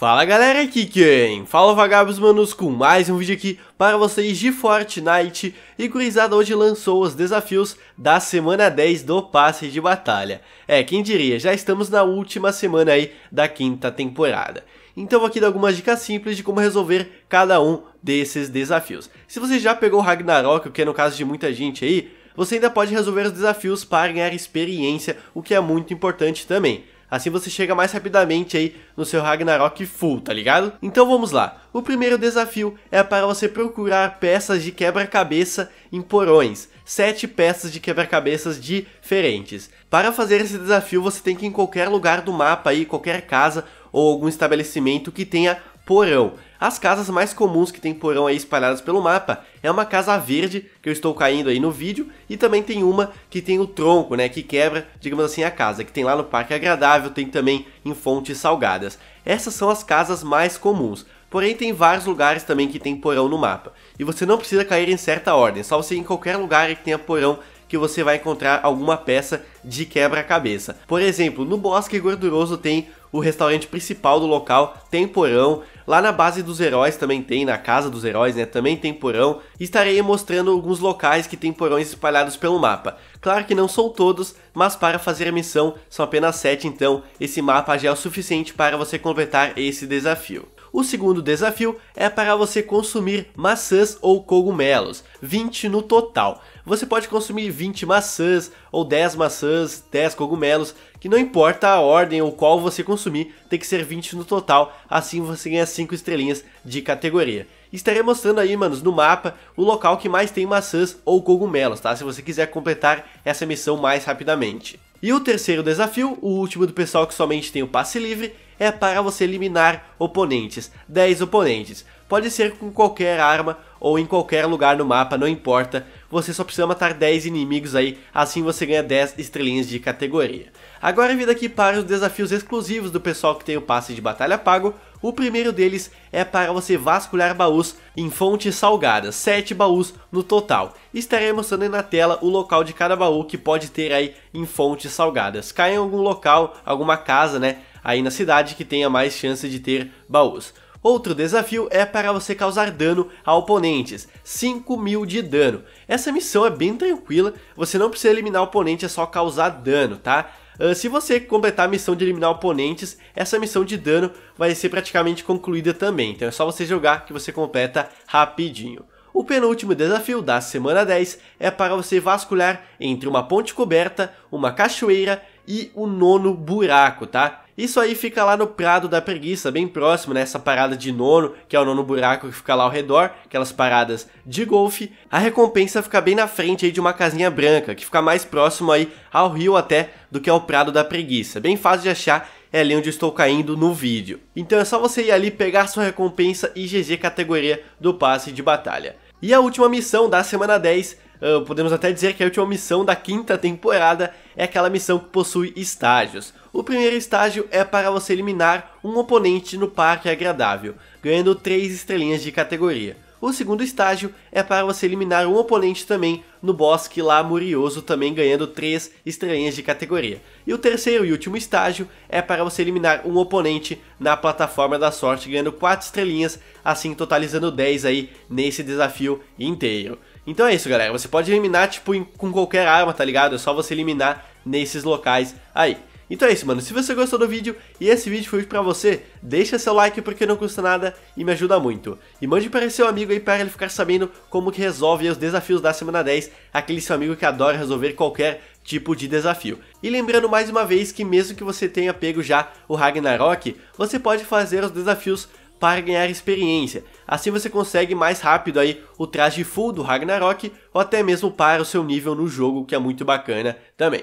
Fala galera, aqui quem? Fala vagabos manos com mais um vídeo aqui para vocês de Fortnite e gurizada hoje lançou os desafios da semana 10 do passe de batalha. É, quem diria, já estamos na última semana aí da quinta temporada. Então vou aqui dar algumas dicas simples de como resolver cada um desses desafios. Se você já pegou o Ragnarok, o que é no caso de muita gente aí, você ainda pode resolver os desafios para ganhar experiência, o que é muito importante também. Assim você chega mais rapidamente aí no seu Ragnarok full, tá ligado? Então vamos lá. O primeiro desafio é para você procurar peças de quebra-cabeça em porões. Sete peças de quebra-cabeças diferentes. Para fazer esse desafio você tem que ir em qualquer lugar do mapa aí, qualquer casa ou algum estabelecimento que tenha porão. As casas mais comuns que tem porão aí espalhadas pelo mapa é uma casa verde, que eu estou caindo aí no vídeo, e também tem uma que tem o tronco, né, que quebra, digamos assim, a casa, que tem lá no Parque Agradável, tem também em Fontes Salgadas. Essas são as casas mais comuns. Porém, tem vários lugares também que tem porão no mapa. E você não precisa cair em certa ordem, é só você ir em qualquer lugar que tenha porão que você vai encontrar alguma peça de quebra-cabeça. Por exemplo, no Bosque Gorduroso tem o restaurante principal do local tem porão. Lá na base dos heróis também tem, na casa dos heróis, né? Também tem porão. Estarei mostrando alguns locais que tem porões espalhados pelo mapa. Claro que não são todos, mas para fazer a missão são apenas 7, então esse mapa já é o suficiente para você completar esse desafio. O segundo desafio é para você consumir maçãs ou cogumelos, 20 no total. Você pode consumir 20 maçãs ou 10 maçãs, 10 cogumelos, que não importa a ordem ou qual você consumir, tem que ser 20 no total, assim você ganha 5 estrelinhas de categoria. Estarei mostrando aí, manos, no mapa, o local que mais tem maçãs ou cogumelos, tá? Se você quiser completar essa missão mais rapidamente. E o terceiro desafio, o último do pessoal que somente tem o passe livre, é para você eliminar oponentes, 10 oponentes. Pode ser com qualquer arma ou em qualquer lugar no mapa, não importa. Você só precisa matar 10 inimigos aí, assim você ganha 10 estrelinhas de categoria. Agora vindo aqui para os desafios exclusivos do pessoal que tem o passe de batalha pago. O primeiro deles é para você vasculhar baús em fonte salgada, 7 baús no total. Estarei mostrando aí na tela o local de cada baú que pode ter aí em fontes salgadas. Cai em algum local, alguma casa, né? aí na cidade que tenha mais chance de ter baús. Outro desafio é para você causar dano a oponentes, 5 mil de dano. Essa missão é bem tranquila, você não precisa eliminar o oponente, é só causar dano, tá? Uh, se você completar a missão de eliminar oponentes, essa missão de dano vai ser praticamente concluída também, então é só você jogar que você completa rapidinho. O penúltimo desafio da semana 10 é para você vasculhar entre uma ponte coberta, uma cachoeira e o nono buraco, tá? Isso aí fica lá no Prado da Preguiça, bem próximo nessa né? parada de nono, que é o nono buraco que fica lá ao redor, aquelas paradas de golfe. A recompensa fica bem na frente aí de uma casinha branca, que fica mais próximo aí ao rio até do que ao Prado da Preguiça. Bem fácil de achar é ali onde estou caindo no vídeo. Então é só você ir ali pegar sua recompensa e GG categoria do passe de batalha. E a última missão da semana 10 ah, podemos até dizer que a última missão da quinta temporada é aquela missão que possui estágios. O primeiro estágio é para você eliminar um oponente no parque agradável, ganhando 3 estrelinhas de categoria. O segundo estágio é para você eliminar um oponente também no bosque lá murioso, também ganhando 3 estrelinhas de categoria. E o terceiro e último estágio é para você eliminar um oponente na plataforma da sorte, ganhando 4 estrelinhas, assim totalizando 10 aí nesse desafio inteiro. Então é isso, galera. Você pode eliminar, tipo, com qualquer arma, tá ligado? É só você eliminar nesses locais aí. Então é isso, mano. Se você gostou do vídeo e esse vídeo foi pra você, deixa seu like porque não custa nada e me ajuda muito. E mande para seu amigo aí para ele ficar sabendo como que resolve os desafios da semana 10, aquele seu amigo que adora resolver qualquer tipo de desafio. E lembrando mais uma vez que mesmo que você tenha pego já o Ragnarok, você pode fazer os desafios para ganhar experiência. Assim você consegue mais rápido aí o traje full do Ragnarok ou até mesmo para o seu nível no jogo, que é muito bacana também.